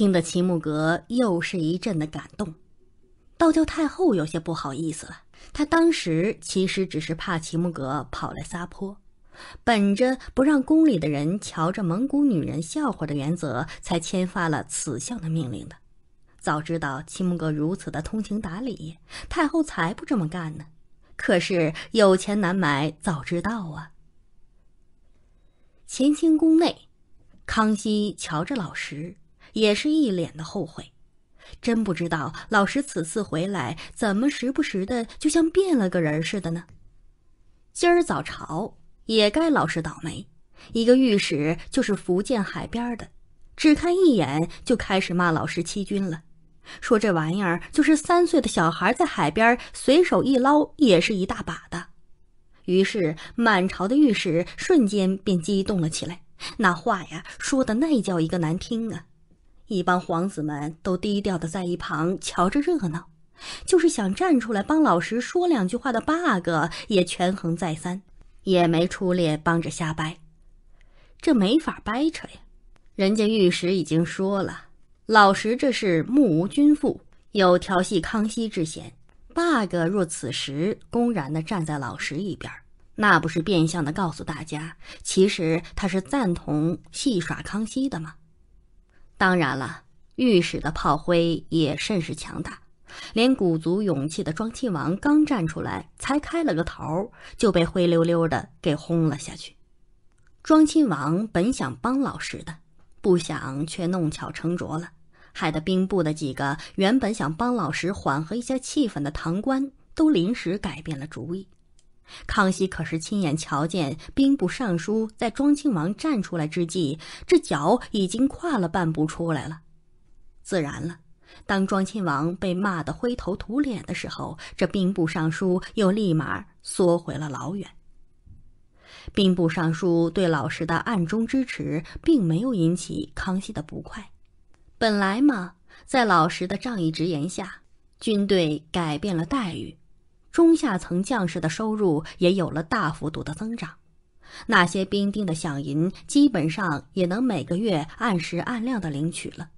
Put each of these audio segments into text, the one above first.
听得齐木格又是一阵的感动，倒叫太后有些不好意思了。她当时其实只是怕齐木格跑来撒泼，本着不让宫里的人瞧着蒙古女人笑话的原则，才签发了此项的命令的。早知道齐木格如此的通情达理，太后才不这么干呢。可是有钱难买早知道啊！乾清宫内，康熙瞧着老十。也是一脸的后悔，真不知道老师此次回来怎么时不时的就像变了个人似的呢？今儿早朝也该老师倒霉，一个御史就是福建海边的，只看一眼就开始骂老师欺君了，说这玩意儿就是三岁的小孩在海边随手一捞也是一大把的。于是满朝的御史瞬间便激动了起来，那话呀说的那叫一个难听啊！一帮皇子们都低调的在一旁瞧着热闹，就是想站出来帮老十说两句话的八阿哥也权衡再三，也没出列帮着瞎掰。这没法掰扯呀，人家玉石已经说了，老十这是目无君父，有调戏康熙之嫌。八阿哥若此时公然的站在老十一边，那不是变相的告诉大家，其实他是赞同戏耍康熙的吗？当然了，御史的炮灰也甚是强大，连鼓足勇气的庄亲王刚站出来，才开了个头，就被灰溜溜的给轰了下去。庄亲王本想帮老师的，不想却弄巧成拙了，害得兵部的几个原本想帮老石缓和一下气氛的堂官都临时改变了主意。康熙可是亲眼瞧见兵部尚书在庄亲王站出来之际，这脚已经跨了半步出来了。自然了，当庄亲王被骂得灰头土脸的时候，这兵部尚书又立马缩回了老远。兵部尚书对老师的暗中支持，并没有引起康熙的不快。本来嘛，在老师的仗义直言下，军队改变了待遇。中下层将士的收入也有了大幅度的增长，那些兵丁的饷银基本上也能每个月按时按量的领取了。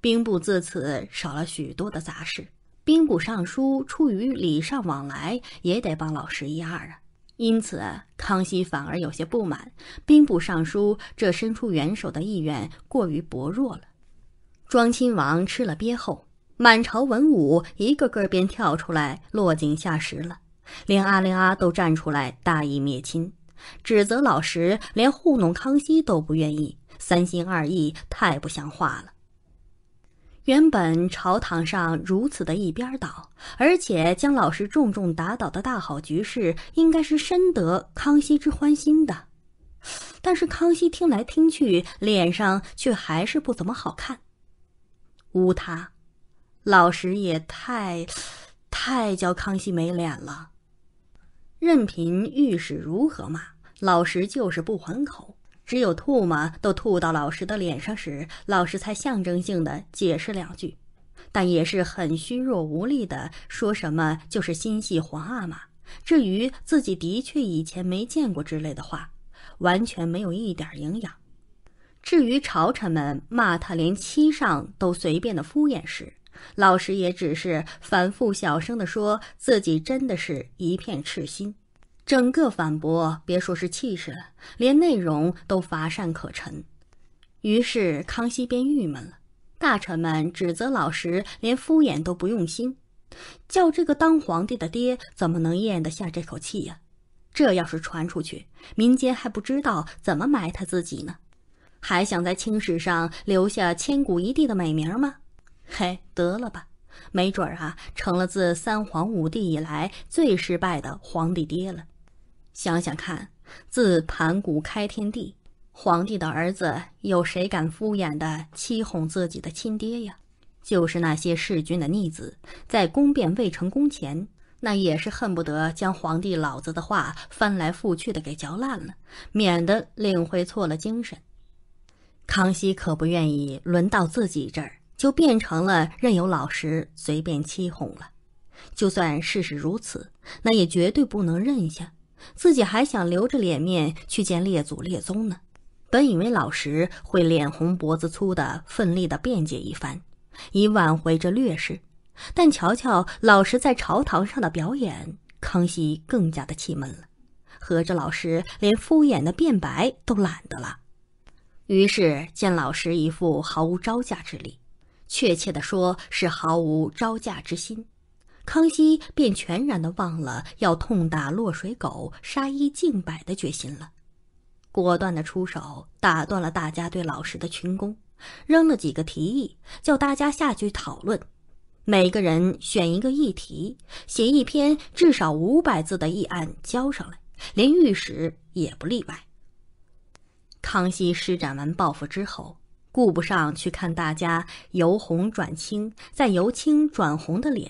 兵部自此少了许多的杂事，兵部尚书出于礼尚往来，也得帮老师一二啊。因此，康熙反而有些不满，兵部尚书这伸出援手的意愿过于薄弱了。庄亲王吃了鳖后。满朝文武一个个便跳出来落井下石了，连阿令阿都站出来大义灭亲，指责老十连糊弄康熙都不愿意，三心二意太不像话了。原本朝堂上如此的一边倒，而且将老十重重打倒的大好局势，应该是深得康熙之欢心的，但是康熙听来听去，脸上却还是不怎么好看。无他。老十也太，太叫康熙没脸了。任凭御史如何骂，老十就是不还口。只有吐沫都吐到老十的脸上时，老十才象征性的解释两句，但也是很虚弱无力的，说什么就是心系皇阿玛，至于自己的确以前没见过之类的话，完全没有一点营养。至于朝臣们骂他连七上都随便的敷衍时，老师也只是反复小声地说：“自己真的是一片赤心。”整个反驳，别说是气势了，连内容都乏善可陈。于是康熙便郁闷了。大臣们指责老师连敷衍都不用心，叫这个当皇帝的爹怎么能咽得下这口气呀？这要是传出去，民间还不知道怎么埋汰自己呢？还想在青史上留下千古一帝的美名吗？嘿，得了吧，没准儿啊，成了自三皇五帝以来最失败的皇帝爹了。想想看，自盘古开天地，皇帝的儿子有谁敢敷衍的欺哄自己的亲爹呀？就是那些弑君的逆子，在攻辩未成功前，那也是恨不得将皇帝老子的话翻来覆去的给嚼烂了，免得领会错了精神。康熙可不愿意轮到自己这儿。就变成了任由老石随便欺哄了，就算事实如此，那也绝对不能认下。自己还想留着脸面去见列祖列宗呢。本以为老石会脸红脖子粗的奋力的辩解一番，以挽回这劣势，但瞧瞧老石在朝堂上的表演，康熙更加的气闷了。合着老石连敷衍的辩白都懒得了，于是见老石一副毫无招架之力。确切的说，是毫无招架之心，康熙便全然的忘了要痛打落水狗、杀一儆百的决心了，果断的出手打断了大家对老师的群攻，扔了几个提议，叫大家下去讨论，每个人选一个议题，写一篇至少五百字的议案交上来，连御史也不例外。康熙施展完报复之后。顾不上去看大家由红转青，再由青转红的脸，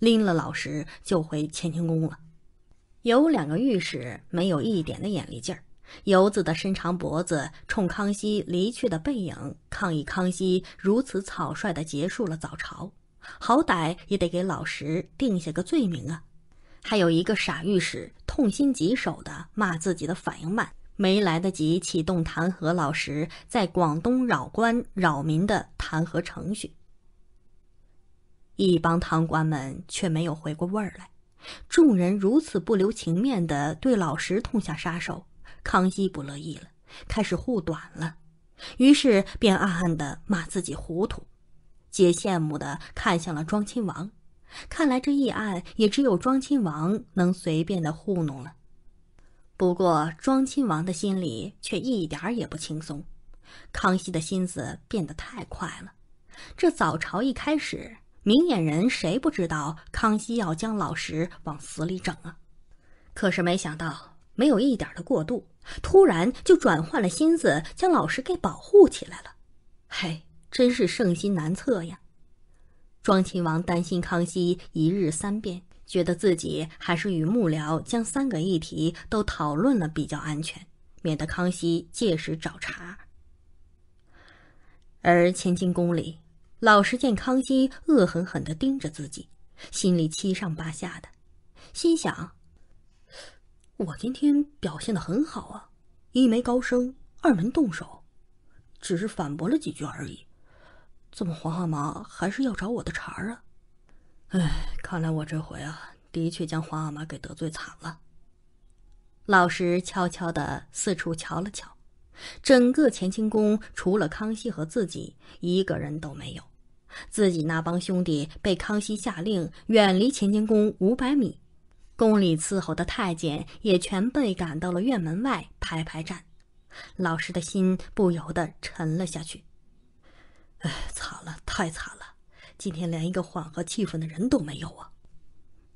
拎了老石就回乾清宫了。有两个御史没有一点的眼力劲儿，游子的伸长脖子冲康熙离去的背影抗议：康熙如此草率地结束了早朝，好歹也得给老石定下个罪名啊！还有一个傻御史痛心疾首地骂自己的反应慢。没来得及启动弹劾老石在广东扰官扰民的弹劾程序，一帮堂官们却没有回过味儿来。众人如此不留情面的对老石痛下杀手，康熙不乐意了，开始护短了，于是便暗暗的骂自己糊涂。姐羡慕的看向了庄亲王，看来这议案也只有庄亲王能随便的糊弄了。不过，庄亲王的心里却一点儿也不轻松。康熙的心思变得太快了，这早朝一开始，明眼人谁不知道康熙要将老石往死里整啊？可是没想到，没有一点的过度，突然就转换了心思，将老石给保护起来了。嘿，真是圣心难测呀！庄亲王担心康熙一日三变。觉得自己还是与幕僚将三个议题都讨论了比较安全，免得康熙届时找茬。而乾清宫里，老实见康熙恶狠狠的盯着自己，心里七上八下的，心想：我今天表现的很好啊，一没高升，二没动手，只是反驳了几句而已，怎么皇阿玛还是要找我的茬儿啊？哎，看来我这回啊，的确将皇阿玛给得罪惨了。老石悄悄的四处瞧了瞧，整个乾清宫除了康熙和自己，一个人都没有。自己那帮兄弟被康熙下令远离乾清宫五百米，宫里伺候的太监也全被赶到了院门外排排站。老师的心不由得沉了下去。哎，惨了，太惨了！今天连一个缓和气氛的人都没有啊！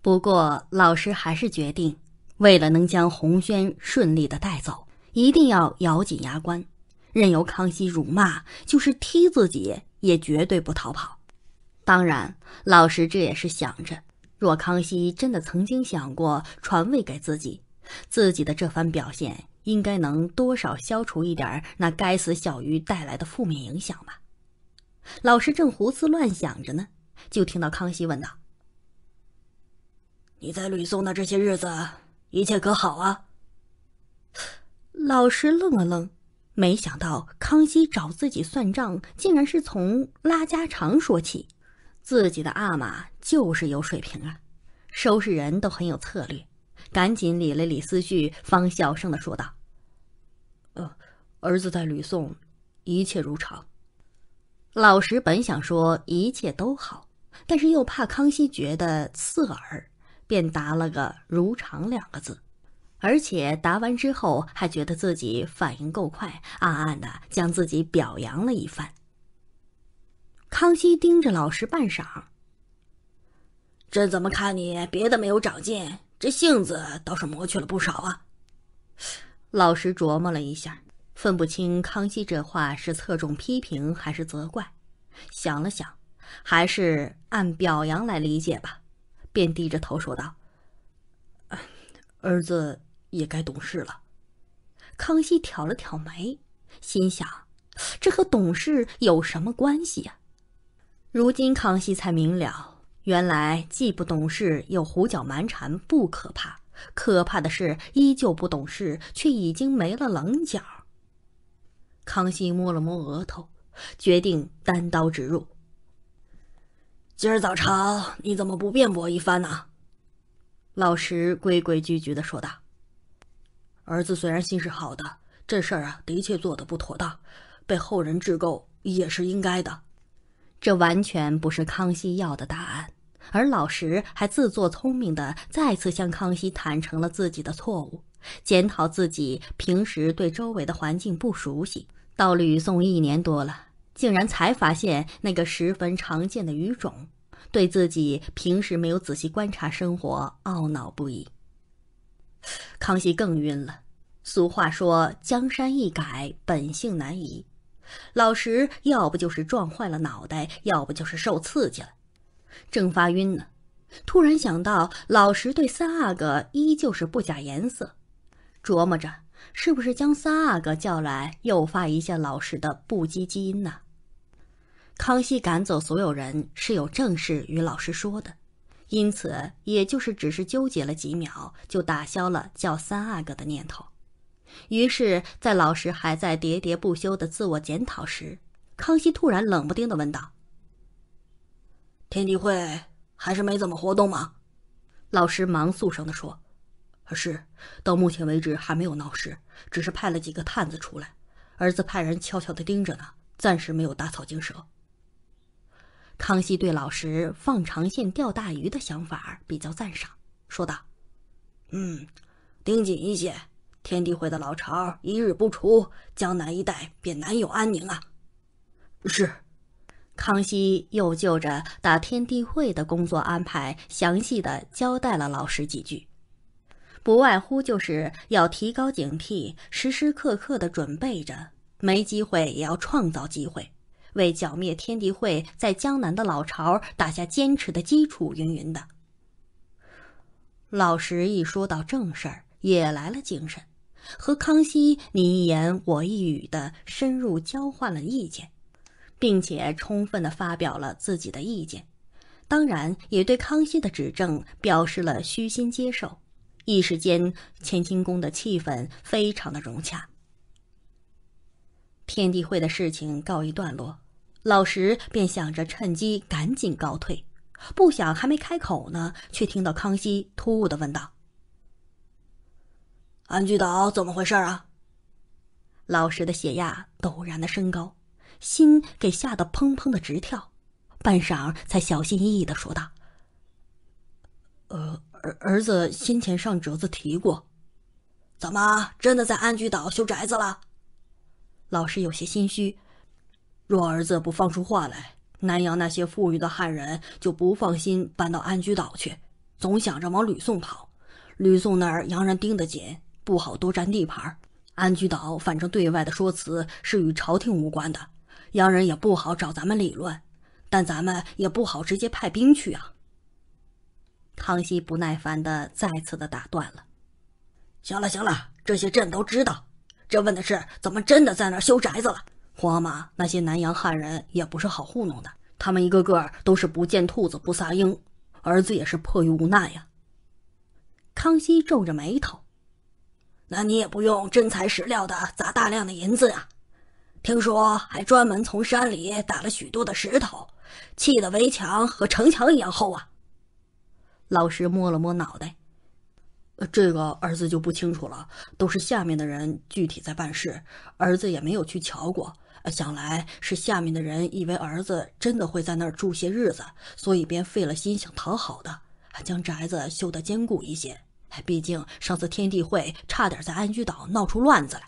不过老师还是决定，为了能将红轩顺利的带走，一定要咬紧牙关，任由康熙辱骂，就是踢自己也绝对不逃跑。当然，老师这也是想着，若康熙真的曾经想过传位给自己，自己的这番表现应该能多少消除一点那该死小鱼带来的负面影响吧。老师正胡思乱想着呢，就听到康熙问道：“你在吕宋的这些日子，一切可好啊？”老师愣了愣，没想到康熙找自己算账，竟然是从拉家常说起。自己的阿玛就是有水平啊，收拾人都很有策略。赶紧理了理思绪，方小声的说道：“呃，儿子在吕宋，一切如常。”老石本想说一切都好，但是又怕康熙觉得刺耳，便答了个“如常”两个字，而且答完之后还觉得自己反应够快，暗暗的将自己表扬了一番。康熙盯着老石半晌，朕怎么看你？别的没有长进，这性子倒是磨去了不少啊。老石琢磨了一下。分不清康熙这话是侧重批评还是责怪，想了想，还是按表扬来理解吧，便低着头说道：“儿子也该懂事了。”康熙挑了挑眉，心想：这和懂事有什么关系呀？如今康熙才明了，原来既不懂事又胡搅蛮缠不可怕，可怕的是依旧不懂事，却已经没了棱角。康熙摸了摸额头，决定单刀直入。今儿早朝你怎么不辩驳一番呢？老石规规矩矩地说道：“儿子虽然心是好的，这事儿啊的确做得不妥当，被后人质够也是应该的。这完全不是康熙要的答案，而老石还自作聪明地再次向康熙坦诚了自己的错误，检讨自己平时对周围的环境不熟悉。”到吕宋一年多了，竟然才发现那个十分常见的鱼种，对自己平时没有仔细观察生活懊恼不已。康熙更晕了。俗话说：“江山易改，本性难移。”老石要不就是撞坏了脑袋，要不就是受刺激了。正发晕呢，突然想到老石对三阿哥依旧是不假颜色，琢磨着。是不是将三阿哥叫来，诱发一下老师的不羁基因呢？康熙赶走所有人是有正事与老师说的，因此也就是只是纠结了几秒，就打消了叫三阿哥的念头。于是，在老师还在喋喋不休的自我检讨时，康熙突然冷不丁的问道：“天地会还是没怎么活动吗？”老师忙速声的说。可是，到目前为止还没有闹事，只是派了几个探子出来。儿子派人悄悄的盯着呢，暂时没有打草惊蛇。康熙对老石放长线钓大鱼的想法比较赞赏，说道：“嗯，盯紧一些，天地会的老巢一日不除，江南一带便难有安宁啊。”是。康熙又就着打天地会的工作安排，详细的交代了老石几句。不外乎就是要提高警惕，时时刻刻的准备着，没机会也要创造机会，为剿灭天地会在江南的老巢打下坚实的基础。云云的，老石一说到正事儿，也来了精神，和康熙你一言我一语的深入交换了意见，并且充分的发表了自己的意见，当然也对康熙的指正表示了虚心接受。一时间，乾清宫的气氛非常的融洽。天地会的事情告一段落，老石便想着趁机赶紧告退，不想还没开口呢，却听到康熙突兀的问道：“安居岛怎么回事啊？”老石的血压陡然的升高，心给吓得砰砰的直跳，半晌才小心翼翼的说道：“呃。”儿儿子先前上折子提过，怎么真的在安居岛修宅子了？老师有些心虚。若儿子不放出话来，南阳那些富裕的汉人就不放心搬到安居岛去，总想着往吕宋跑。吕宋那儿洋人盯得紧，不好多占地盘。安居岛反正对外的说辞是与朝廷无关的，洋人也不好找咱们理论。但咱们也不好直接派兵去啊。康熙不耐烦的再次的打断了：“行了行了，这些朕都知道。朕问的是怎么真的在那儿修宅子了？皇阿玛，那些南洋汉人也不是好糊弄的，他们一个个都是不见兔子不撒鹰。儿子也是迫于无奈呀。”康熙皱着眉头：“那你也不用真材实料的砸大量的银子啊！听说还专门从山里打了许多的石头，砌的围墙和城墙一样厚啊！”老师摸了摸脑袋，呃，这个儿子就不清楚了，都是下面的人具体在办事，儿子也没有去瞧过。想来是下面的人以为儿子真的会在那儿住些日子，所以便费了心想讨好的，将宅子修得坚固一些。毕竟上次天地会差点在安居岛闹出乱子来。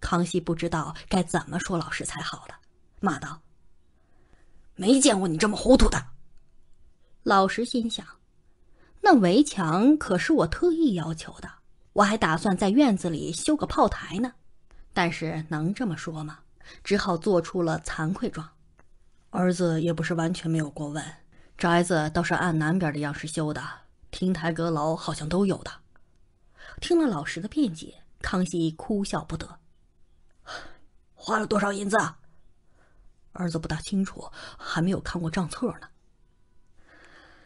康熙不知道该怎么说老师才好，的骂道：“没见过你这么糊涂的。”老实心想，那围墙可是我特意要求的，我还打算在院子里修个炮台呢。但是能这么说吗？只好做出了惭愧状。儿子也不是完全没有过问，宅子倒是按南边的样式修的，亭台阁楼好像都有的。听了老实的辩解，康熙哭笑不得。花了多少银子？儿子不大清楚，还没有看过账册呢。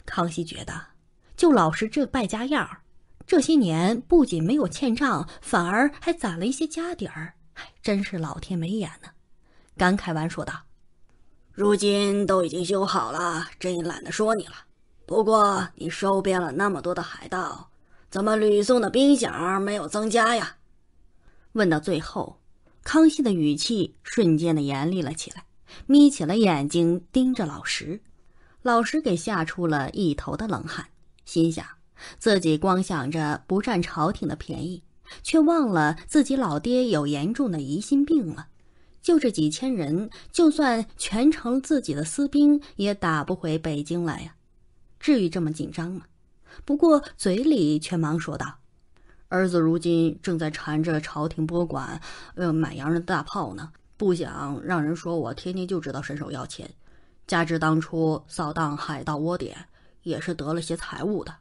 康熙觉得，就老师这败家样儿，这些年不仅没有欠账，反而还攒了一些家底儿，真是老天没眼呢。感慨完说道：“如今都已经修好了，朕也懒得说你了。不过你收编了那么多的海盗，怎么吕宋的兵饷没有增加呀？”问到最后，康熙的语气瞬间的严厉了起来，眯起了眼睛盯着老石。老师给吓出了一头的冷汗，心想，自己光想着不占朝廷的便宜，却忘了自己老爹有严重的疑心病了。就这几千人，就算全成自己的私兵，也打不回北京来呀。至于这么紧张吗？不过嘴里却忙说道：“儿子如今正在缠着朝廷拨款，呃，买洋人的大炮呢，不想让人说我天天就知道伸手要钱。”加之当初扫荡海盗窝点，也是得了些财物的。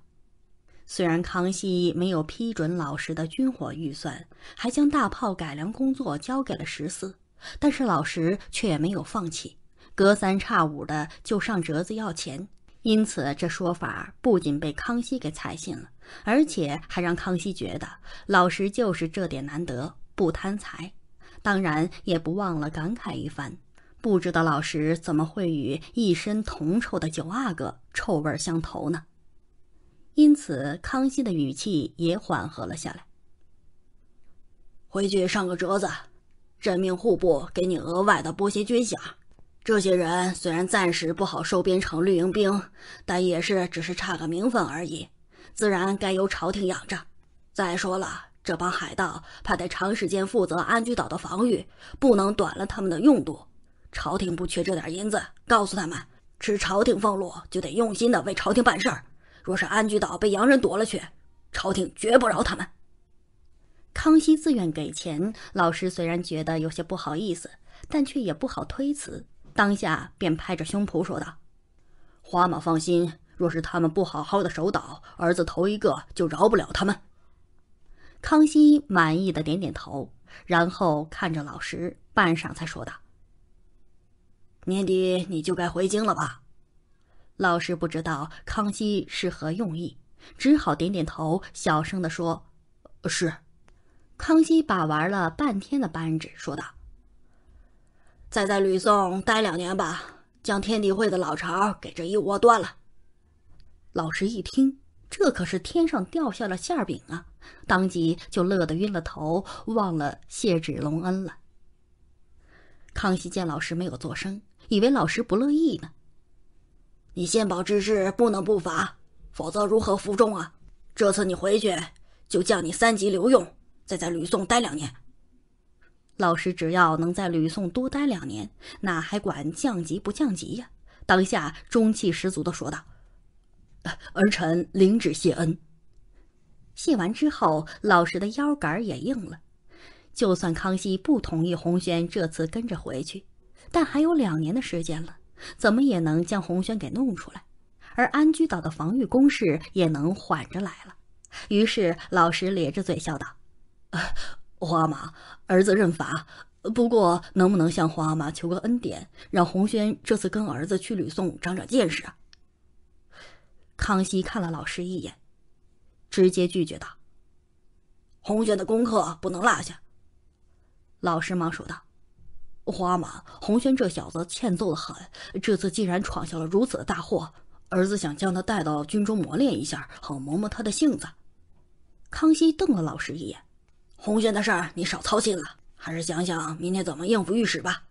虽然康熙没有批准老十的军火预算，还将大炮改良工作交给了十四，但是老十却也没有放弃，隔三差五的就上折子要钱。因此，这说法不仅被康熙给采信了，而且还让康熙觉得老十就是这点难得不贪财。当然，也不忘了感慨一番。不知道老石怎么会与一身铜臭的九阿哥臭味相投呢？因此，康熙的语气也缓和了下来。回去上个折子，任命户部给你额外的拨些军饷。这些人虽然暂时不好收编成绿营兵，但也是只是差个名分而已，自然该由朝廷养着。再说了，这帮海盗怕得长时间负责安居岛的防御，不能短了他们的用度。朝廷不缺这点银子，告诉他们，吃朝廷俸禄就得用心的为朝廷办事儿。若是安居岛被洋人夺了去，朝廷绝不饶他们。康熙自愿给钱，老师虽然觉得有些不好意思，但却也不好推辞，当下便拍着胸脯说道：“花马放心，若是他们不好好的守岛，儿子头一个就饶不了他们。”康熙满意的点点头，然后看着老师，半晌才说道。年底你就该回京了吧？老师不知道康熙是何用意，只好点点头，小声的说：“是。”康熙把玩了半天的扳指，说道：“再在吕宋待两年吧，将天地会的老巢给这一窝端了。”老师一听，这可是天上掉下了馅饼啊，当即就乐得晕了头，忘了谢旨隆恩了。康熙见老师没有作声。以为老师不乐意呢。你献宝之事不能不罚，否则如何服众啊？这次你回去就降你三级留用，再在吕宋待两年。老师只要能在吕宋多待两年，哪还管降级不降级呀？当下中气十足的说道：“儿臣领旨谢恩。”谢完之后，老师的腰杆也硬了。就算康熙不同意，红轩这次跟着回去。但还有两年的时间了，怎么也能将红轩给弄出来，而安居岛的防御工事也能缓着来了。于是，老师咧着嘴笑道：“皇阿玛，儿子认罚，不过能不能向皇阿玛求个恩典，让红轩这次跟儿子去吕宋长长见识啊？”康熙看了老师一眼，直接拒绝道：“红轩的功课不能落下。”老师忙说道。花马，红轩这小子欠揍的很。这次竟然闯下了如此的大祸，儿子想将他带到军中磨练一下，好磨磨他的性子。康熙瞪了老师一眼：“红轩的事儿你少操心了，还是想想明天怎么应付御史吧。”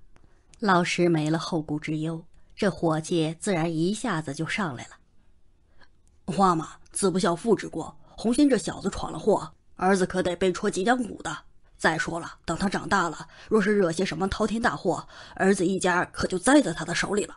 老师没了后顾之忧，这火气自然一下子就上来了。花马，子不孝父之过，红轩这小子闯了祸，儿子可得被戳脊梁骨的。再说了，等他长大了，若是惹些什么滔天大祸，儿子一家可就栽在他的手里了。